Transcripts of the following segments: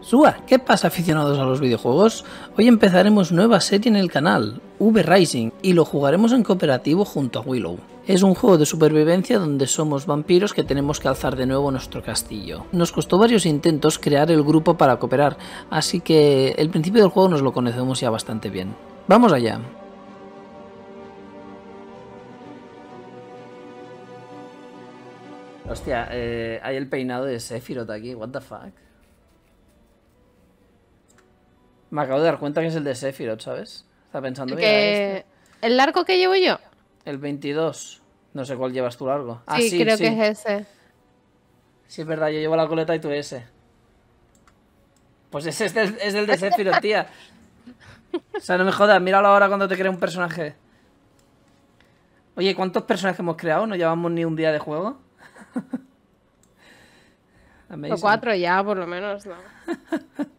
Suba, ¿qué pasa aficionados a los videojuegos? Hoy empezaremos nueva serie en el canal, V Rising, y lo jugaremos en cooperativo junto a Willow. Es un juego de supervivencia donde somos vampiros que tenemos que alzar de nuevo nuestro castillo. Nos costó varios intentos crear el grupo para cooperar, así que el principio del juego nos lo conocemos ya bastante bien. ¡Vamos allá! Hostia, eh, hay el peinado de Sephiroth aquí, what the fuck. Me acabo de dar cuenta que es el de Sephiroth, ¿sabes? Está pensando que... Este". ¿El largo que llevo yo? El 22. No sé cuál llevas tú largo. Ah, sí, creo que es ese. Sí, es verdad, yo llevo la coleta y tú ese. Pues ese es el es de Sephiroth, tía. O sea, no me jodas, míralo ahora cuando te crea un personaje. Oye, ¿cuántos personajes hemos creado? No llevamos ni un día de juego. o cuatro ya, por lo menos, ¿no?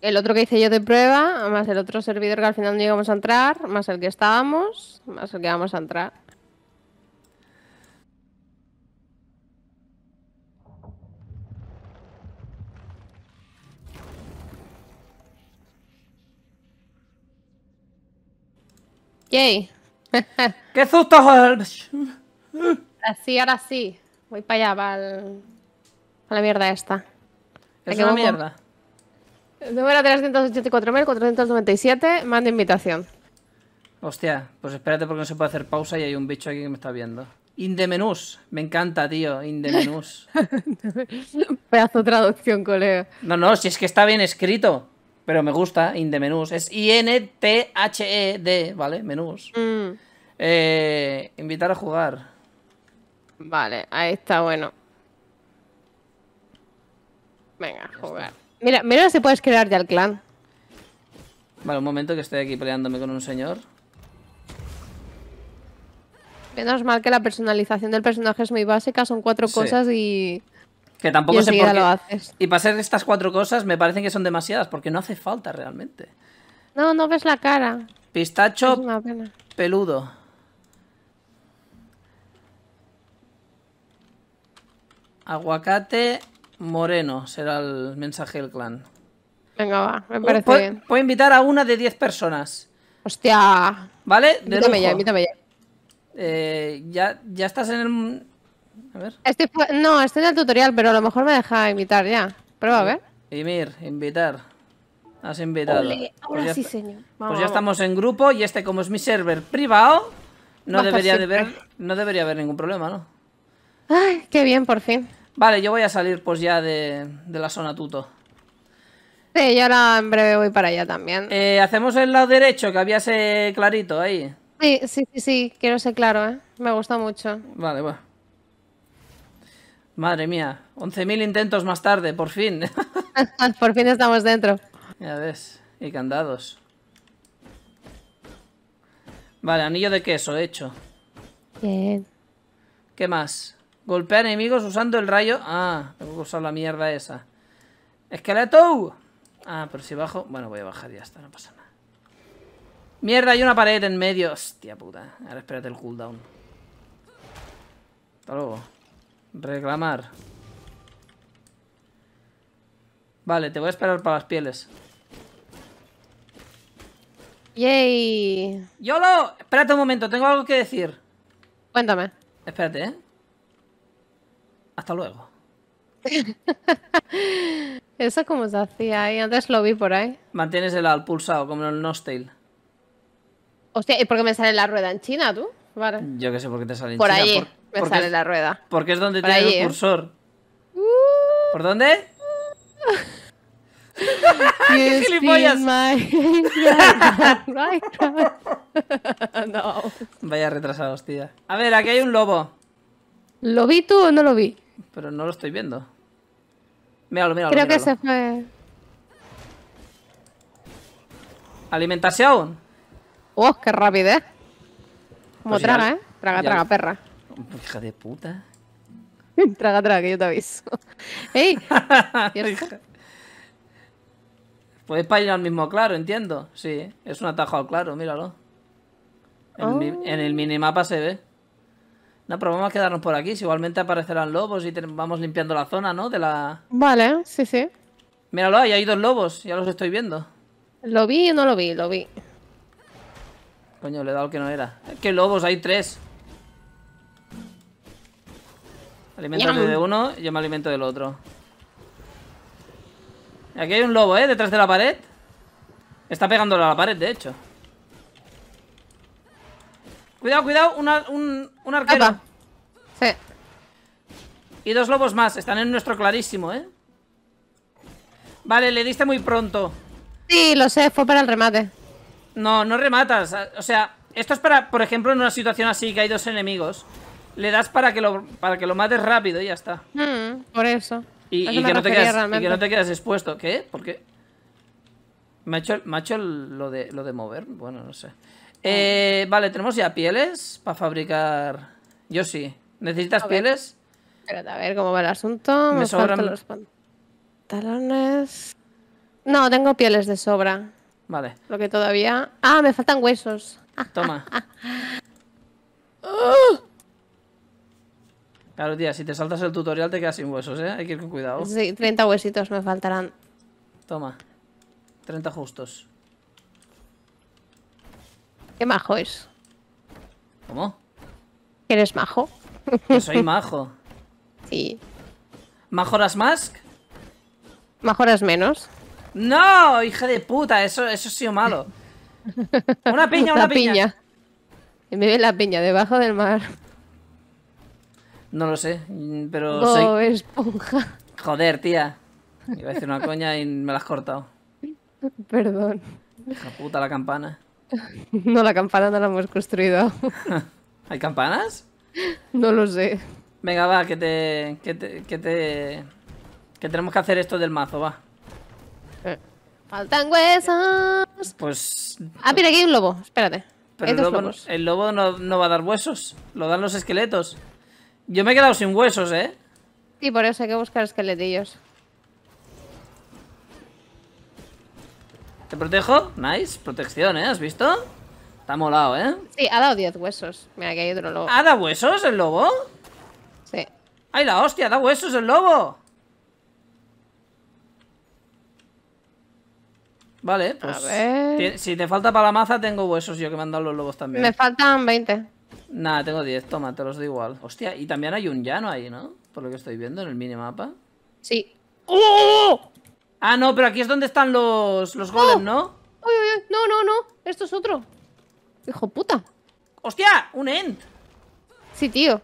el otro que hice yo de prueba, más el otro servidor que al final no llegamos a entrar, más el que estábamos, más el que vamos a entrar. Yay. ¡Qué susto! Así, ahora sí. Voy para allá, para, el... la mierda esta. Es una mierda. Número 384.497, manda invitación. Hostia, pues espérate porque no se puede hacer pausa y hay un bicho aquí que me está viendo. Indemenús, me encanta, tío, Indemenús. Pedazo de traducción, colega. No, no, si es que está bien escrito, pero me gusta, Indemenús. Es I-N-T-H-E-D, ¿vale? Menús. Mm. Eh, invitar a jugar. Vale, ahí está bueno. Venga, a jugar. Mira, mira si puedes crear ya el clan. Vale, un momento que estoy aquí peleándome con un señor. Menos mal que la personalización del personaje es muy básica, son cuatro cosas y... Que tampoco se sé por Y para ser estas cuatro cosas me parecen que son demasiadas, porque no hace falta realmente. No, no ves la cara. Pistacho peludo. Aguacate Moreno será el mensaje del clan. Venga, va, me oh, parece puedo, bien. invitar a una de 10 personas. Hostia. ¿Vale? invítame ya, eh, ya. ya. estás en el. A ver. no, estoy en el tutorial, pero a lo mejor me deja invitar ya. Prueba a ver. Ymir, invitar. Has invitado. Pues ahora sí, señor. pues ya estamos en grupo y este, como es mi server privado, no debería, de ver, no debería haber ningún problema, ¿no? Ay, qué bien, por fin. Vale, yo voy a salir pues ya de, la zona tuto. Sí, yo ahora en breve voy para allá también. Eh, Hacemos el lado derecho, que había ese clarito ahí. Sí, sí, sí, sí, quiero ser claro, ¿eh? Me gusta mucho. Vale, bueno. Madre mía, 11.000 intentos más tarde, por fin. por fin estamos dentro. Ya ves, y candados. Vale, anillo de queso hecho. Bien. ¿Qué más? Golpea enemigos usando el rayo. Ah, tengo que usar la mierda esa. ¡Esqueleto! Ah, pero si bajo... Bueno, voy a bajar y ya está, no pasa nada. ¡Mierda, hay una pared en medio! Hostia puta. Ahora espérate el cooldown. Hasta luego. Reclamar. Vale, te voy a esperar para las pieles. ¡Yay! ¡Yolo! Espérate un momento, tengo algo que decir. Cuéntame. Espérate, ¿eh? Hasta luego. Eso como se hacía ahí, antes lo vi por ahí. Mantienes el al pulsado, como en el Nostale. Hostia, ¿y por qué me sale la rueda en China, tú? Yo qué sé por qué te sale en China. por ahí me sale la rueda. Porque es donde tiene el ¿eh? cursor. Uh. ¿Por dónde? ¡Qué gilipollas! no. Vaya retrasado, hostia A ver, aquí hay un lobo. ¿Lo vi tú o no lo vi? Pero no lo estoy viendo. Míralo, míralo. Creo que se fue. ¿Alimentación? ¡Oh, qué rapidez! Como pues traga, ¿eh? Traga, traga, perra. Hija de puta. traga, traga, que yo te aviso. ¡Ey! Puedes para al mismo claro, entiendo. Sí, es un atajo al claro, míralo. Oh. en el minimapa se ve. No, pero vamos a quedarnos por aquí. Si igualmente aparecerán lobos y vamos limpiando la zona, ¿no? De la... Vale, sí, sí. Míralo, ahí hay dos lobos. Ya los estoy viendo. ¿Lo vi y no lo vi? Lo vi. Coño, le he dado que no era. ¡Qué lobos! Hay tres. Alimento de uno, y yo me alimento del otro. Aquí hay un lobo, ¿eh? Detrás de la pared. Está pegándolo a la pared, de hecho. Cuidado, cuidado, una, un, un arquero. Sí. Y dos lobos más, están en nuestro clarísimo, ¿eh? Vale, le diste muy pronto. Sí, lo sé, fue para el remate. No, no rematas. Ah, o sea, esto es para, por ejemplo, en una situación así que hay dos enemigos. Le das para que lo, para que lo mates rápido y ya está. Mm, por eso. Y, que no te quedas, expuesto. ¿Qué? ¿Por qué? ¿Me ha hecho, lo, de, lo de mover? Bueno, no sé. Eh, vale, tenemos ya pieles para fabricar. Yo sí. ¿Necesitas pieles? Espérate, a ver cómo va el asunto. Me, sobran los No, tengo pieles de sobra. Vale. Lo que todavía. Ah, me faltan huesos. Toma. claro, tía, si te saltas el tutorial te quedas sin huesos, ¿eh? Hay que ir con cuidado. Sí, 30 huesitos me faltarán. Toma. 30 justos. Qué majo es. ¿Cómo? eres majo. Yo soy majo. sí. ¿Majoras más? ¿Majoras menos? ¡No! ¡Hija de puta! Eso, eso ha sido malo. ¡Una piña, una piña! piña. me ve la piña debajo del mar. No lo sé, pero oh, esponja. Joder, tía. Iba a decir una coña y me la has cortado. Perdón. Hija puta la campana. No, la campana no la hemos construido. ¿Hay campanas? No lo sé. Venga, va, que te... Que te... Que, te, que tenemos que hacer esto del mazo, va. Eh. Faltan huesos. Pues... Ah, mira, aquí hay un lobo. Espérate. Pero el lobo, no, no, va a dar huesos. Lo dan los esqueletos. Yo me he quedado sin huesos, ¿eh? Y por eso hay que buscar esqueletillos. ¿Te protejo? Nice. Protección, ¿eh? ¿Has visto? Está molado, ¿eh? Sí, ha dado 10 huesos. Mira, que hay otro lobo. ¿Ha dado huesos el lobo? Sí. ¡Ay, la hostia! ¡Ha ¡Da huesos el lobo! Vale, pues. Si te falta para la maza, tengo huesos yo que me han dado los lobos también. Me faltan 20. Nada, tengo 10. Toma, te los doy igual. Hostia, y también hay un llano ahí, ¿no? Por lo que estoy viendo en el minimapa. Sí. ¡Oh! Ah, no, pero aquí es donde están los, los golems, ¡Oh! ¿no? Uy, uy, uy. No, no, no. Esto es otro. Hijo puta. ¡Hostia! ¡Un end! Sí, tío.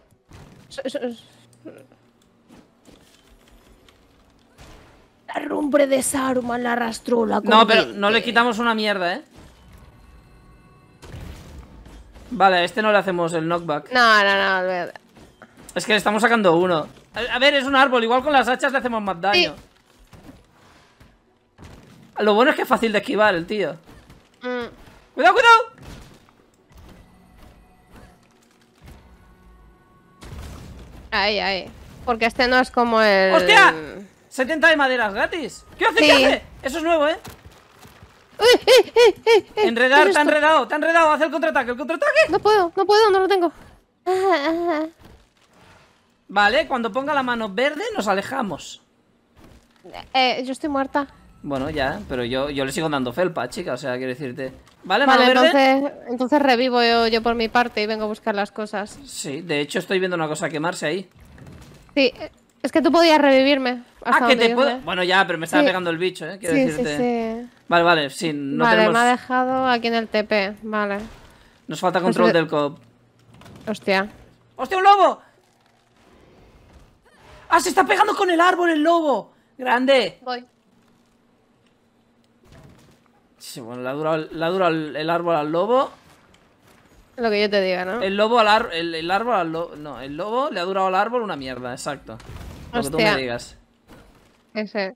La rumbre de Saruman la arrastró la No, pero no le quitamos una mierda, ¿eh? Vale, a este no le hacemos el knockback. No, no, no. Es que le estamos sacando uno. A ver, es un árbol. Igual con las hachas le hacemos más daño. Lo bueno es que es fácil de esquivar el tío. Mm. ¡Cuidado, cuidado! Ahí, ahí Porque este no es como el... ¡Hostia! 70 de maderas gratis. ¿Qué hace? ¿Qué hace? Eso es nuevo, ¿eh? Uy, eh, eh, eh, te ha enredado Enredar, ha enredado, haz enredado. Haz el contraataque, el contraataque. No puedo, no puedo, no lo tengo. Vale, cuando ponga la mano verde nos alejamos. Eh, yo estoy muerta. Bueno, ya, pero yo, yo le sigo dando felpa, chica, o sea, quiero decirte. Vale, vale entonces, entonces revivo yo, por mi parte y vengo a buscar las cosas. Sí, de hecho estoy viendo una cosa quemarse ahí. Sí, es que tú podías revivirme. ah, que te puedo. Bueno, ya, pero me estaba pegando el bicho, ¿eh? Quiero decirte. Sí, sí. Vale, vale, sí, no Vale, me ha dejado aquí en el TP, vale. Nos falta pues control del cop. Hostia. ¡Hostia, un lobo! ¡Ah, se está pegando con el árbol el lobo! ¡Grande! Voy. Sí, bueno, le ha durado, el, árbol al lobo. Lo que yo te diga, ¿no? El lobo al ar... El, árbol al No, el lobo le ha durado al árbol una mierda, exacto. Lo que tú me digas. Ese.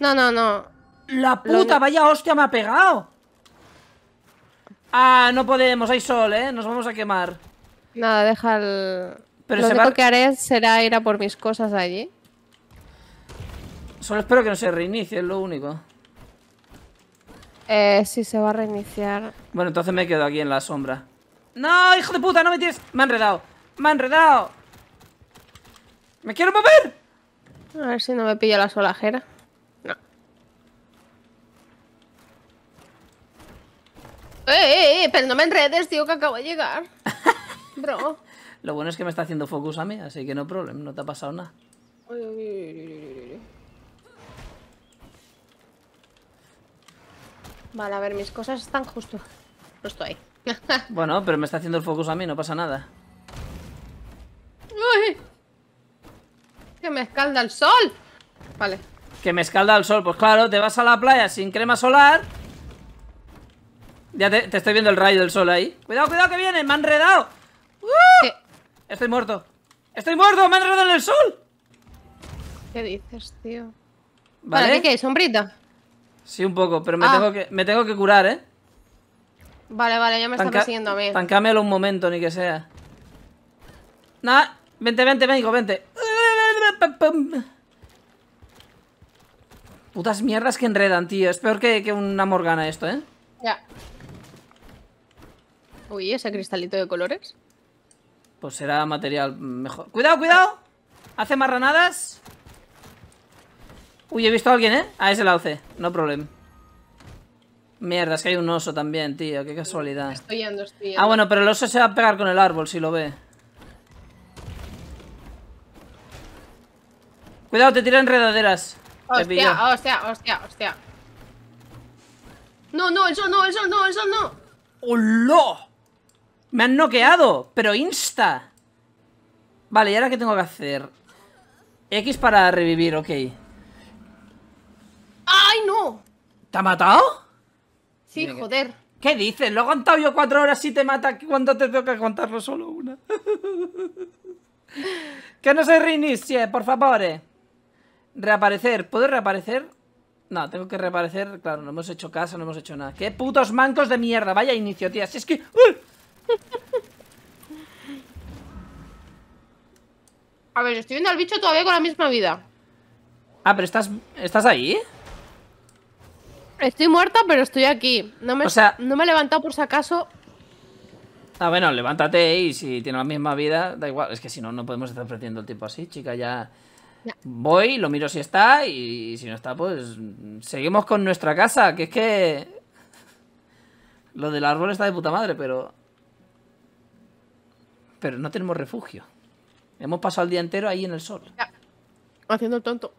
No, no, no. ¡La puta! ¡Vaya hostia! ¡Me ha pegado! Ah, no podemos, hay sol, ¿eh? Nos vamos a quemar. Nada, deja el... Pero lo único que haré será ir a por mis cosas allí. Solo espero que no se reinicie, es lo único. Eh, sí, se va a reiniciar. Bueno, entonces me quedo aquí en la sombra. ¡No, hijo de puta! ¡No me tienes! ¡Me ha enredado! ¡Me ha enredado! ¡Me quiero mover! A ver si no me pilla la solajera. No. ¡Eh, eh, eh! Pero no me enredes, tío, que acabo de llegar. Bro. Lo bueno es que me está haciendo focus a mí, así que no problem, no te ha pasado nada. Vale, a ver, mis cosas están justo. Justo ahí. bueno, pero me está haciendo el focus a mí, no pasa nada. ¡Uy! ¡Que me escalda el sol! Vale. Que me escalda el sol. Pues claro, te vas a la playa sin crema solar. Ya te, estoy viendo el rayo del sol ahí. ¡Cuidado, cuidado que viene! ¡Me ha enredado! ¡Uh! Estoy muerto. ¡Estoy muerto! ¡Me ha enredado en el sol! ¿Qué dices, tío? ¿Vale? de qué? ¿Sombrita? Sí, un poco, pero me, ah. tengo, que, me tengo que curar, ¿eh? Vale, vale, ya me está persiguiendo a mí. Tancámelo un momento, ni que sea. Nada, vente, vente, médico, vente. Putas mierdas que enredan, tío. Es peor que, que una morgana esto, ¿eh? Ya. Uy, ese cristalito de colores. Pues será material mejor. ¡Cuidado, cuidado! Hace marranadas. Uy, he visto a alguien, ¿eh? Ah, es el alce. No problema. Mierda, es que hay un oso también, tío. Qué casualidad. Estoy yendo, estoy yendo. Ah, bueno, pero el oso se va a pegar con el árbol si lo ve. Cuidado, te tiran enredaderas. Hostia, hostia, hostia, hostia. No, no, eso no, eso no, eso no. ¡Hola! Me han noqueado, pero insta. Vale, ¿y ahora qué tengo que hacer? X para revivir, ok. ¡Ay, no! ¿Te ha matado? Sí, joder. ¿Qué dices? Lo he aguantado yo cuatro horas y te mata cuando te tengo que contarlo solo una. que no se reinicie, por favor. Eh. Reaparecer. ¿Puedo reaparecer? No, tengo que reaparecer. Claro, no hemos hecho casa, no hemos hecho nada. ¡Qué putos mancos de mierda! Vaya inicio, tía. Si es que... A ver, estoy viendo al bicho todavía con la misma vida. Ah, pero estás... ¿Estás ahí? Estoy muerta, pero estoy aquí. No me, no me he levantado por si acaso. Ah, bueno, levántate y si tiene la misma vida, da igual. Es que si no, no podemos estar perdiendo el tiempo así, chica. Ya voy, lo miro si está y, si no está, pues seguimos con nuestra casa. Que es que. Lo del árbol está de puta madre, pero. Pero no tenemos refugio. Hemos pasado el día entero ahí en el sol. Haciendo el tonto.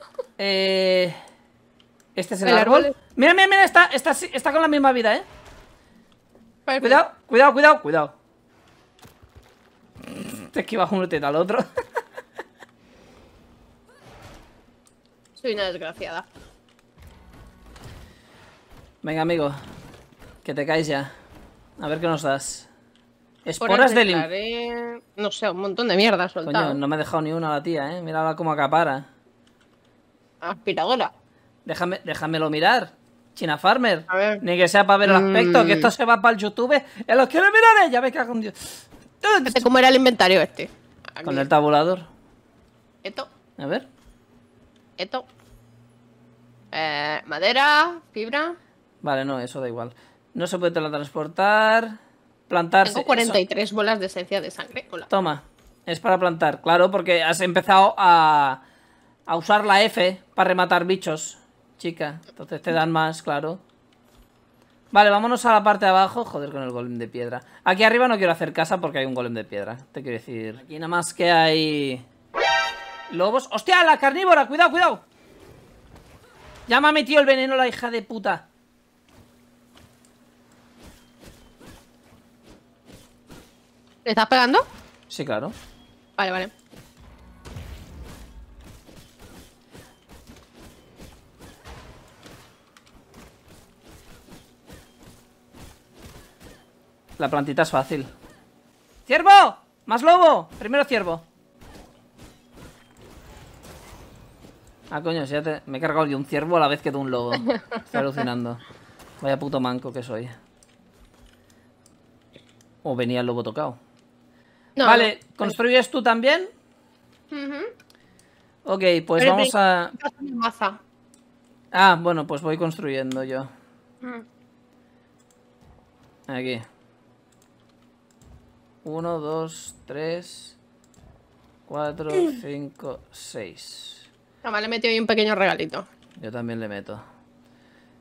eh. Este es el, árbol. Mira, mira, mira, está, está, con la misma vida, ¿eh? Cuidado, cuidado, cuidado, cuidado. Te esquivas uno, te da al otro. Soy una desgraciada. Venga, amigo. Que te caes ya. A ver qué nos das. Esporas de No sé, un montón de mierda soltado. Coño, no me ha dejado ni una la tía, ¿eh? Mírala cómo acapara. Aspiradora déjamelo mirar. China Farmer. Ni que sea para ver el aspecto, que esto mm. se va para el YouTube. En los quiero mirar! Eh, ya ves Dios. Este, ¿Cómo era el inventario este? Con el tabulador. Esto. A ver. Esto. Eh, madera, fibra. Vale, no, eso da igual. No se puede teletransportar. plantar Tengo 43 bolas de esencia de sangre. Toma. Es para plantar, claro, porque has empezado a, a usar la F para rematar bichos chica. Entonces te dan más, claro. Vale, vámonos a la parte de abajo. Joder, con el golem de piedra. Aquí arriba no quiero hacer casa porque hay un golem de piedra. Te quiero decir. Aquí nada más que hay... Lobos. ¡Hostia, la carnívora! ¡Cuidado, cuidado! Ya me ha metido el veneno la hija de puta. ¿Le estás pegando? Sí, claro. Vale, vale. La plantita es fácil. ¡Ciervo! ¡Más lobo! Primero ciervo. Ah, coño, si me he cargado de un ciervo a la vez que de un lobo. Estoy alucinando. Vaya puto manco que soy. O venía el lobo tocado. No, vale, ¿construyes tú también? Ok, pues vamos a... Ah, bueno, pues voy construyendo yo. Aquí uno dos tres cuatro mm. cinco seis Además le he metido ahí un pequeño regalito. Yo también le meto.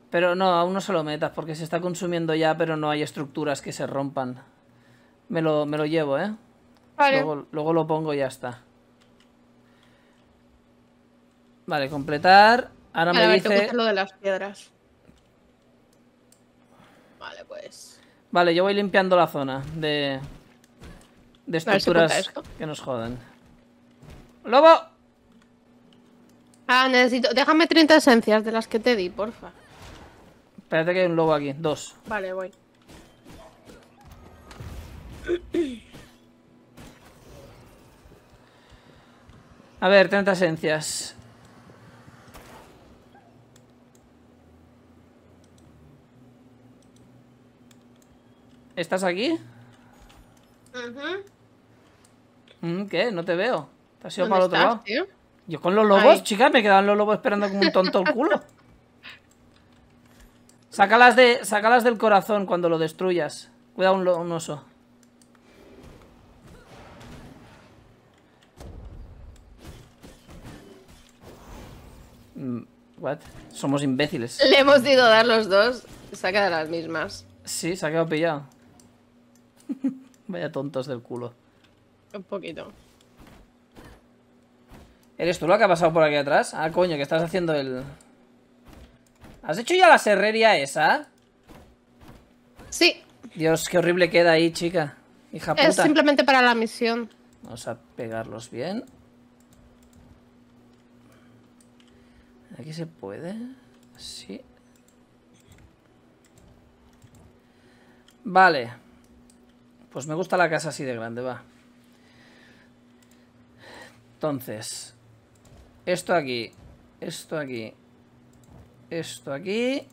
Pero no, aún no se lo metas porque se está consumiendo ya, pero no hay estructuras que se rompan. Me lo, me lo llevo, ¿eh? Vale. Luego, lo pongo y ya está. Vale, completar. Ahora me lo de las piedras. Vale, pues... Vale, yo voy limpiando la zona de de estructuras que nos jodan. ¡Lobo! Ah, necesito... Déjame 30 esencias de las que te di, porfa. Espérate que hay un lobo aquí. Dos. Vale, voy. A ver, 30 esencias. ¿Estás aquí? Mm, ¿Qué? No te veo. Te has ido para Yo con los lobos, chicas, me quedaban los lobos esperando como un tonto el culo. Sácalas, de, sácalas del corazón cuando lo destruyas. Cuidado un, oso. Mm, what? Somos imbéciles. Le hemos ido a dar los dos. saca ha las mismas. Sí, se ha quedado pillado. Vaya tontos del culo. Un poquito. ¿Eres tú lo que ha pasado por aquí atrás? Ah, coño, que estás haciendo el... ¿Has hecho ya la serrería esa? Sí. Dios, qué horrible queda ahí, chica. Hija puta. Es simplemente para la misión. Vamos a pegarlos bien. Aquí se puede. Sí. Vale. Pues me gusta la casa así de grande, va. Entonces, esto aquí, esto aquí, esto aquí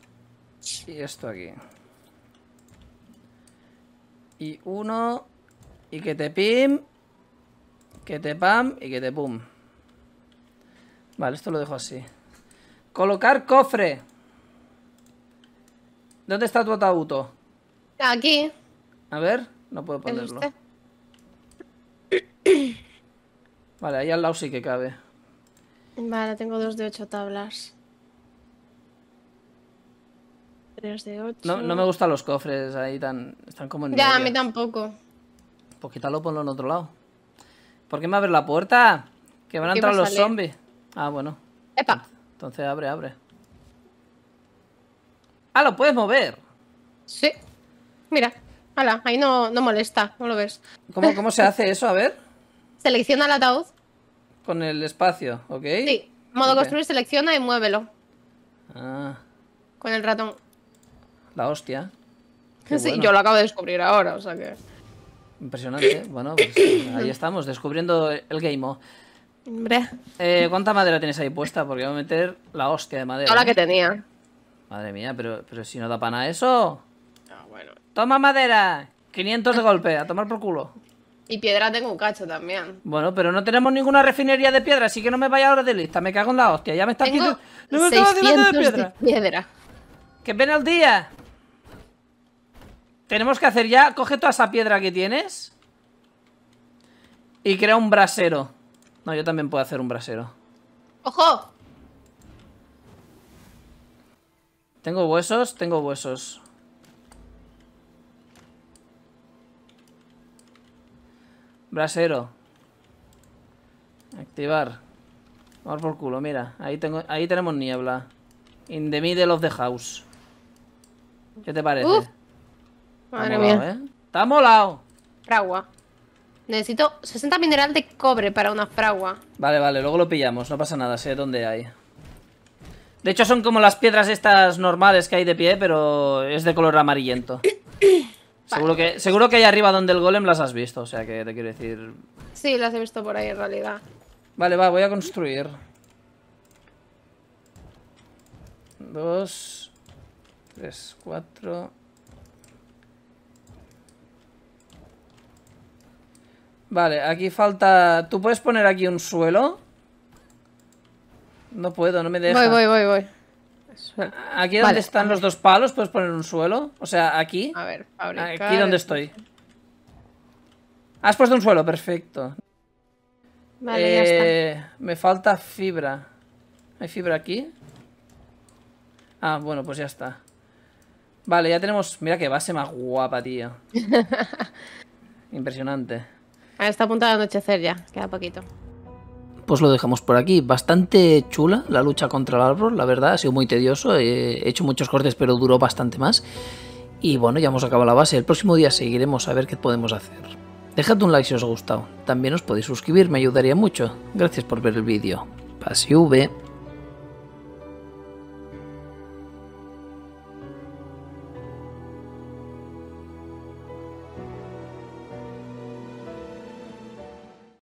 y esto aquí. Y uno, y que te pim, que te pam y que te pum. Vale, esto lo dejo así. Colocar cofre. ¿Dónde está tu ataúd? Aquí. A ver. No puedo ponerlo. Vale, ahí al lado sí que cabe. Vale, tengo dos de ocho tablas. Tres de ocho. No, no me gustan los cofres ahí tan. Están como en. Ya, a mí tampoco. Pues quítalo, ponlo en otro lado. ¿Por qué me abre la puerta? Que van a entrar los zombies. Ah, bueno. Epa. Entonces abre, abre. Ah, lo puedes mover. Sí. Mira ahí no, molesta, no lo ves. ¿Cómo, ¿Cómo se hace eso? A ver. Selecciona el ataúd. Con el espacio, ¿ok? Sí, modo construir, selecciona y muévelo. Ah. Con el ratón. La hostia. sí, yo lo acabo de descubrir ahora, o sea que. Impresionante. ¿eh? Bueno, pues ahí estamos, descubriendo el game. Hombre. Eh, ¿Cuánta madera tienes ahí puesta? Porque voy a meter la hostia de madera. Toda la ¿eh? que tenía. Madre mía, pero, si no da pana eso. Ah, bueno. Toma madera. 500 de golpe, a tomar por culo. Y piedra tengo un cacho también. Bueno, pero no tenemos ninguna refinería de piedra, así que no me vaya ahora de lista. Me cago en la hostia. Ya me está quitando. No me 600 de piedra. De piedra. ¡Que ven al día! Tenemos que hacer ya. Coge toda esa piedra que tienes. Y crea un brasero. No, yo también puedo hacer un brasero. ¡Ojo! Tengo huesos, tengo huesos. Brasero. Activar. Vamos por culo, mira. Ahí, tengo, ahí tenemos niebla. In the middle of the house. ¿Qué te parece? Madre mía. ¿eh? ¡Está molado! Fragua. Necesito 60 mineral de cobre para una fragua. Vale, vale, luego lo pillamos. No pasa nada, sé dónde hay. De hecho son como las piedras estas normales que hay de pie, pero es de color amarillento. Seguro, que, seguro que ahí arriba donde el golem las has visto, o sea que te quiero decir... Sí, las he visto por ahí en realidad. Vale, va, voy a construir. Dos... Tres, cuatro... Vale, aquí falta... ¿Tú puedes poner aquí un suelo? No puedo, no me deja. Voy, voy, voy, voy. Aquí donde están los dos palos, puedes poner un suelo. O sea, aquí. A ver, Aquí donde estoy. Has puesto un suelo, perfecto. Vale, ya está. Eh, me falta fibra. ¿Hay fibra aquí? Ah, bueno, pues ya está. Vale, ya tenemos... Mira qué base más guapa, tío. Impresionante. Ah, está a punto de anochecer ya, queda poquito pues lo dejamos por aquí. Bastante chula la lucha contra el árbol, la verdad, ha sido muy tedioso. Eh, he hecho muchos cortes, pero duró bastante más. Y bueno, ya hemos acabado la base. El próximo día seguiremos a ver qué podemos hacer. Dejad un like si os ha gustado. También os podéis suscribir, me ayudaría mucho. Gracias por ver el vídeo. y V.